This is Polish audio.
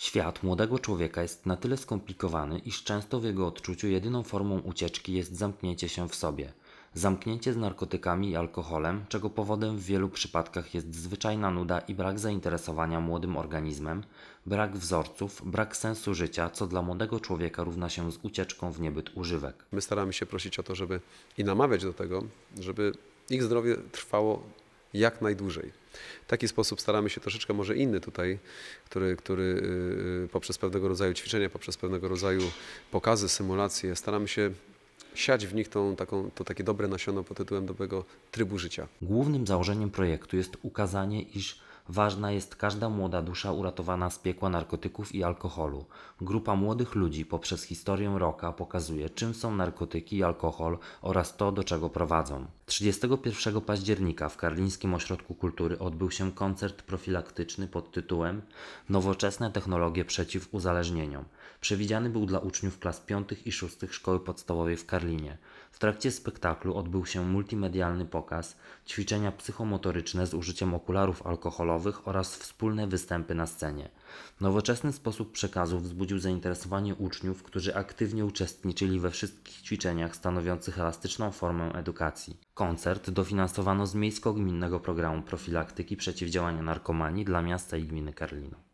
Świat młodego człowieka jest na tyle skomplikowany, iż często w jego odczuciu jedyną formą ucieczki jest zamknięcie się w sobie. Zamknięcie z narkotykami i alkoholem, czego powodem w wielu przypadkach jest zwyczajna nuda i brak zainteresowania młodym organizmem, brak wzorców, brak sensu życia, co dla młodego człowieka równa się z ucieczką w niebyt używek. My staramy się prosić o to, żeby i namawiać do tego, żeby ich zdrowie trwało jak najdłużej Taki sposób staramy się troszeczkę może inny tutaj, który, który y, y, poprzez pewnego rodzaju ćwiczenia, poprzez pewnego rodzaju pokazy, symulacje, staramy się siać w nich tą, taką, to takie dobre nasiono pod tytułem dobrego trybu życia. Głównym założeniem projektu jest ukazanie, iż ważna jest każda młoda dusza uratowana z piekła narkotyków i alkoholu. Grupa młodych ludzi poprzez historię roka pokazuje, czym są narkotyki i alkohol oraz to, do czego prowadzą. 31 października w Karlińskim Ośrodku Kultury odbył się koncert profilaktyczny pod tytułem Nowoczesne technologie przeciw uzależnieniom. Przewidziany był dla uczniów klas 5 i 6 szkoły podstawowej w Karlinie. W trakcie spektaklu odbył się multimedialny pokaz, ćwiczenia psychomotoryczne z użyciem okularów alkoholowych oraz wspólne występy na scenie. Nowoczesny sposób przekazu wzbudził zainteresowanie uczniów, którzy aktywnie uczestniczyli we wszystkich ćwiczeniach stanowiących elastyczną formę edukacji. Koncert dofinansowano z miejsko-gminnego programu profilaktyki przeciwdziałania narkomanii dla miasta i gminy Karlino.